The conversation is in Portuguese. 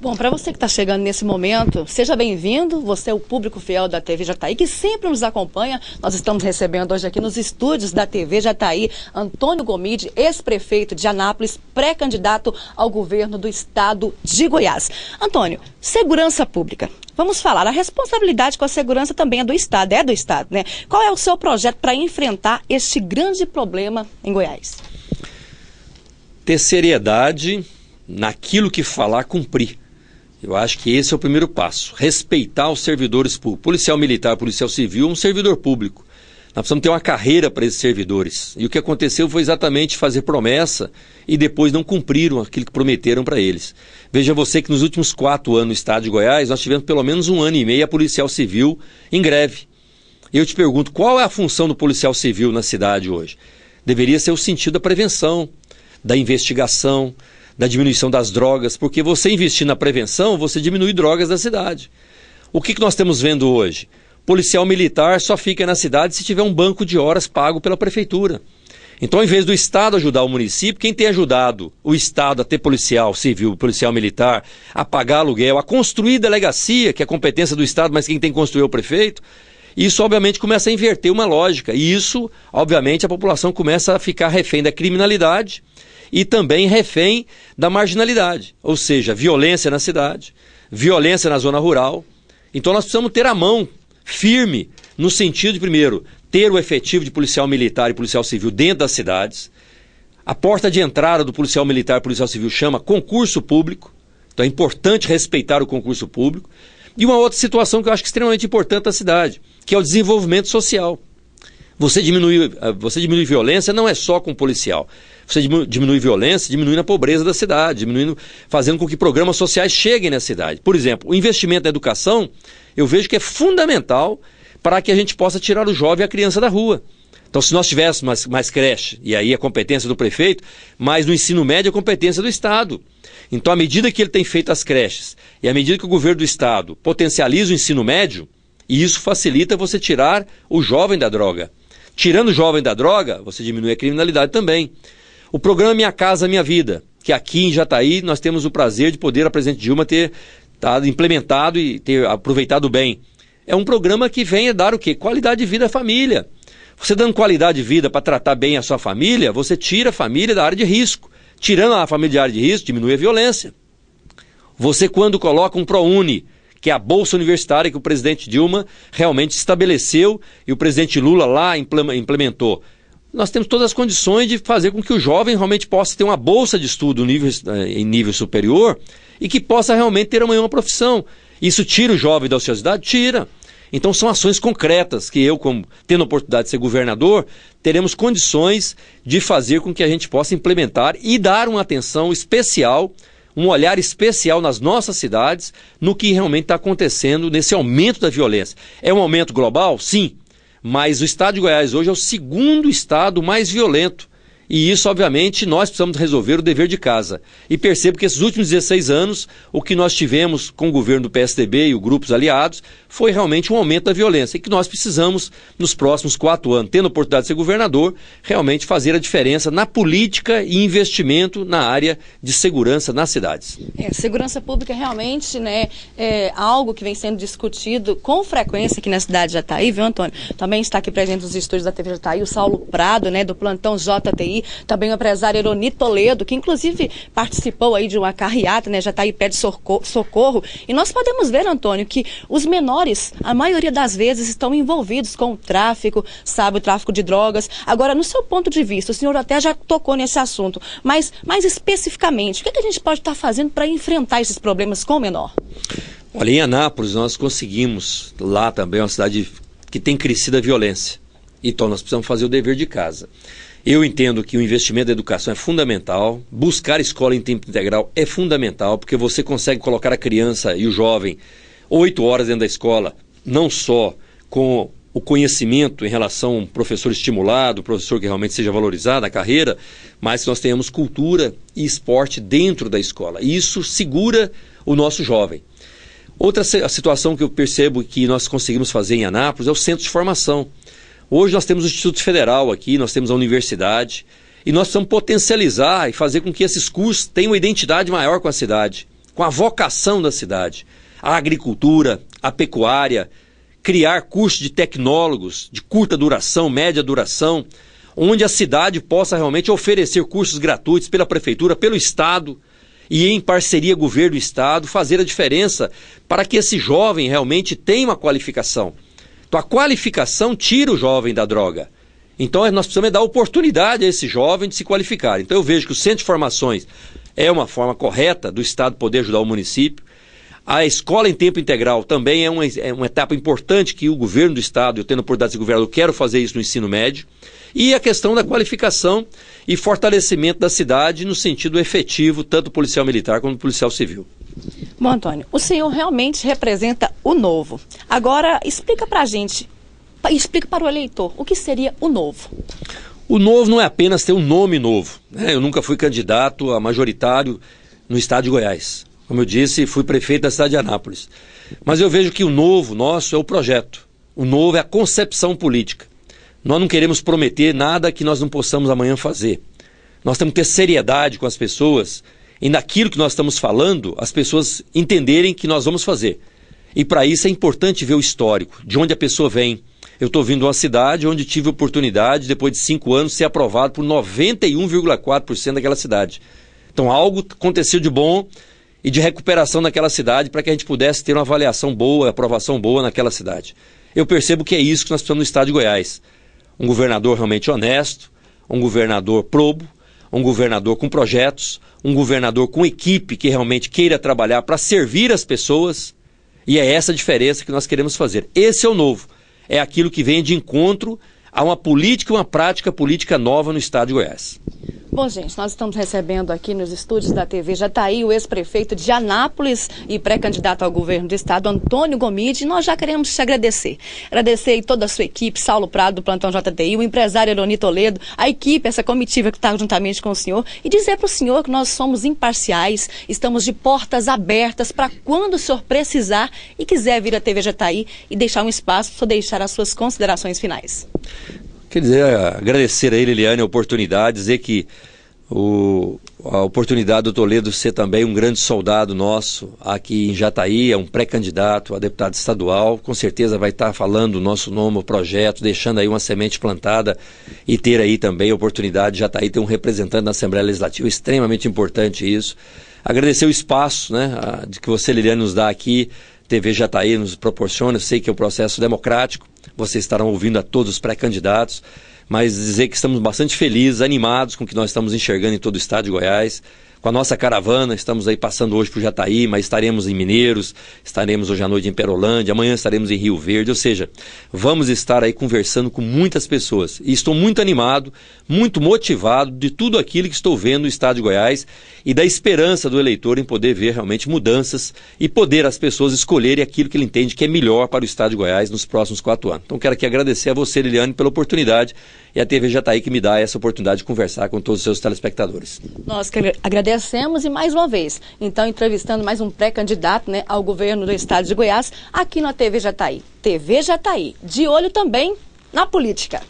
Bom, para você que está chegando nesse momento, seja bem-vindo. Você é o público fiel da TV Jataí, que sempre nos acompanha. Nós estamos recebendo hoje aqui nos estúdios da TV Jataí Antônio Gomide, ex-prefeito de Anápolis, pré-candidato ao governo do estado de Goiás. Antônio, segurança pública. Vamos falar, a responsabilidade com a segurança também é do Estado, é do Estado, né? Qual é o seu projeto para enfrentar este grande problema em Goiás? Ter seriedade naquilo que falar, cumprir. Eu acho que esse é o primeiro passo. Respeitar os servidores públicos. Policial militar, policial civil, um servidor público. Nós precisamos ter uma carreira para esses servidores. E o que aconteceu foi exatamente fazer promessa e depois não cumpriram aquilo que prometeram para eles. Veja você que nos últimos quatro anos no estado de Goiás, nós tivemos pelo menos um ano e meio a policial civil em greve. Eu te pergunto, qual é a função do policial civil na cidade hoje? Deveria ser o sentido da prevenção, da investigação, da diminuição das drogas, porque você investir na prevenção, você diminui drogas da cidade. O que, que nós estamos vendo hoje? Policial militar só fica na cidade se tiver um banco de horas pago pela prefeitura. Então, em vez do Estado ajudar o município, quem tem ajudado o Estado a ter policial civil, policial militar, a pagar aluguel, a construir delegacia, que é competência do Estado, mas quem tem que construir é o prefeito, isso, obviamente, começa a inverter uma lógica. E isso, obviamente, a população começa a ficar refém da criminalidade e também refém da marginalidade. Ou seja, violência na cidade, violência na zona rural. Então nós precisamos ter a mão firme no sentido de, primeiro, ter o efetivo de policial militar e policial civil dentro das cidades. A porta de entrada do policial militar e policial civil chama concurso público. Então é importante respeitar o concurso público. E uma outra situação que eu acho é extremamente importante na cidade que é o desenvolvimento social. Você diminui, eh, você diminui violência não é só com policial. Você diminui violência, diminuindo a pobreza da cidade, diminuindo, fazendo com que programas sociais cheguem na cidade. Por exemplo, o investimento na educação, eu vejo que é fundamental para que a gente possa tirar o jovem e a criança da rua. Então, se nós tivéssemos mais, mais creche, e aí a competência do prefeito, mas no ensino médio a competência do Estado. Então, à medida que ele tem feito as creches e à medida que o governo do Estado potencializa o ensino médio, e isso facilita você tirar o jovem da droga. Tirando o jovem da droga, você diminui a criminalidade também. O programa Minha Casa Minha Vida, que aqui em Jataí nós temos o prazer de poder a presidente Dilma ter implementado e ter aproveitado bem. É um programa que vem a dar o quê? Qualidade de vida à família. Você dando qualidade de vida para tratar bem a sua família, você tira a família da área de risco. Tirando a família da área de risco, diminui a violência. Você quando coloca um ProUni, que é a Bolsa Universitária que o presidente Dilma realmente estabeleceu e o presidente Lula lá implementou. Nós temos todas as condições de fazer com que o jovem realmente possa ter uma bolsa de estudo nível, eh, em nível superior e que possa realmente ter amanhã uma profissão. Isso tira o jovem da ociosidade? Tira. Então são ações concretas que eu, como tendo a oportunidade de ser governador, teremos condições de fazer com que a gente possa implementar e dar uma atenção especial um olhar especial nas nossas cidades no que realmente está acontecendo nesse aumento da violência. É um aumento global? Sim. Mas o estado de Goiás hoje é o segundo estado mais violento e isso, obviamente, nós precisamos resolver o dever de casa. E percebo que esses últimos 16 anos, o que nós tivemos com o governo do PSDB e os grupos aliados foi realmente um aumento da violência. E que nós precisamos, nos próximos quatro anos, tendo a oportunidade de ser governador, realmente fazer a diferença na política e investimento na área de segurança nas cidades. É, segurança pública realmente né, é algo que vem sendo discutido com frequência aqui na cidade de Jataí, viu, Antônio? Também está aqui presente nos estúdios da TV Jataí o Saulo Prado, né, do plantão JTI também o empresário Eroni Toledo, que inclusive participou aí de uma carreata, né? Já está aí pede socorro, socorro. E nós podemos ver, Antônio, que os menores, a maioria das vezes, estão envolvidos com o tráfico, sabe, o tráfico de drogas. Agora, no seu ponto de vista, o senhor até já tocou nesse assunto, mas mais especificamente, o que, é que a gente pode estar tá fazendo para enfrentar esses problemas com o menor? Olha, em Anápolis nós conseguimos, lá também é uma cidade que tem crescido a violência. Então nós precisamos fazer o dever de casa. Eu entendo que o investimento da educação é fundamental, buscar escola em tempo integral é fundamental, porque você consegue colocar a criança e o jovem oito horas dentro da escola, não só com o conhecimento em relação a um professor estimulado, professor que realmente seja valorizado na carreira, mas que nós tenhamos cultura e esporte dentro da escola. isso segura o nosso jovem. Outra situação que eu percebo que nós conseguimos fazer em Anápolis é o centro de formação. Hoje nós temos o Instituto Federal aqui, nós temos a universidade, e nós precisamos potencializar e fazer com que esses cursos tenham uma identidade maior com a cidade, com a vocação da cidade. A agricultura, a pecuária, criar cursos de tecnólogos de curta duração, média duração, onde a cidade possa realmente oferecer cursos gratuitos pela prefeitura, pelo Estado e em parceria governo-estado, fazer a diferença para que esse jovem realmente tenha uma qualificação. Então a qualificação tira o jovem da droga. Então nós precisamos dar oportunidade a esse jovem de se qualificar. Então eu vejo que o centro de formações é uma forma correta do Estado poder ajudar o município. A escola em tempo integral também é uma, é uma etapa importante que o governo do Estado, eu tendo oportunidade de governo, eu quero fazer isso no ensino médio. E a questão da qualificação e fortalecimento da cidade no sentido efetivo, tanto policial militar como policial civil. Bom, Antônio, o senhor realmente representa o novo. Agora, explica para a gente, explica para o eleitor, o que seria o novo? O novo não é apenas ter um nome novo. Né? Eu nunca fui candidato a majoritário no estado de Goiás. Como eu disse, fui prefeito da cidade de Anápolis. Mas eu vejo que o novo nosso é o projeto. O novo é a concepção política. Nós não queremos prometer nada que nós não possamos amanhã fazer. Nós temos que ter seriedade com as pessoas e naquilo que nós estamos falando, as pessoas entenderem que nós vamos fazer. E para isso é importante ver o histórico, de onde a pessoa vem. Eu estou vindo de uma cidade onde tive oportunidade, depois de cinco anos, ser aprovado por 91,4% daquela cidade. Então algo aconteceu de bom e de recuperação naquela cidade para que a gente pudesse ter uma avaliação boa, aprovação boa naquela cidade. Eu percebo que é isso que nós precisamos no estado de Goiás. Um governador realmente honesto, um governador probo, um governador com projetos, um governador com equipe que realmente queira trabalhar para servir as pessoas. E é essa diferença que nós queremos fazer. Esse é o novo. É aquilo que vem de encontro a uma política, uma prática política nova no estado de Goiás. Bom, gente, nós estamos recebendo aqui nos estúdios da TV Jataí tá o ex-prefeito de Anápolis e pré-candidato ao governo do estado, Antônio Gomide. Nós já queremos te agradecer. Agradecer toda a sua equipe, Saulo Prado, do Plantão JTI, o empresário Eloni Toledo, a equipe, essa comitiva que está juntamente com o senhor, e dizer para o senhor que nós somos imparciais, estamos de portas abertas para quando o senhor precisar e quiser vir à TV Jataí e deixar um espaço, para deixar as suas considerações finais. Quer dizer, é, agradecer a ele, Eliane, a oportunidade, dizer que o, a oportunidade do Toledo ser também um grande soldado nosso aqui em Jataí, é um pré-candidato a deputado estadual, com certeza vai estar falando o nosso nome, o projeto, deixando aí uma semente plantada e ter aí também a oportunidade de Jataí ter um representante na Assembleia Legislativa, extremamente importante isso. Agradecer o espaço né, de que você, Liliane, nos dá aqui, TV Jataí nos proporciona, eu sei que é um processo democrático, vocês estarão ouvindo a todos os pré-candidatos, mas dizer que estamos bastante felizes, animados com o que nós estamos enxergando em todo o estado de Goiás com a nossa caravana. Estamos aí passando hoje para o Jataí, mas estaremos em Mineiros, estaremos hoje à noite em Perolândia, amanhã estaremos em Rio Verde. Ou seja, vamos estar aí conversando com muitas pessoas. E estou muito animado, muito motivado de tudo aquilo que estou vendo no estado de Goiás e da esperança do eleitor em poder ver realmente mudanças e poder as pessoas escolherem aquilo que ele entende que é melhor para o estado de Goiás nos próximos quatro anos. Então quero aqui agradecer a você, Liliane, pela oportunidade e a TV Jataí que me dá essa oportunidade de conversar com todos os seus telespectadores. Nós que agradecemos agradecemos e mais uma vez, então, entrevistando mais um pré-candidato né, ao governo do estado de Goiás, aqui na TV Jataí. TV Jataí, de olho também na política.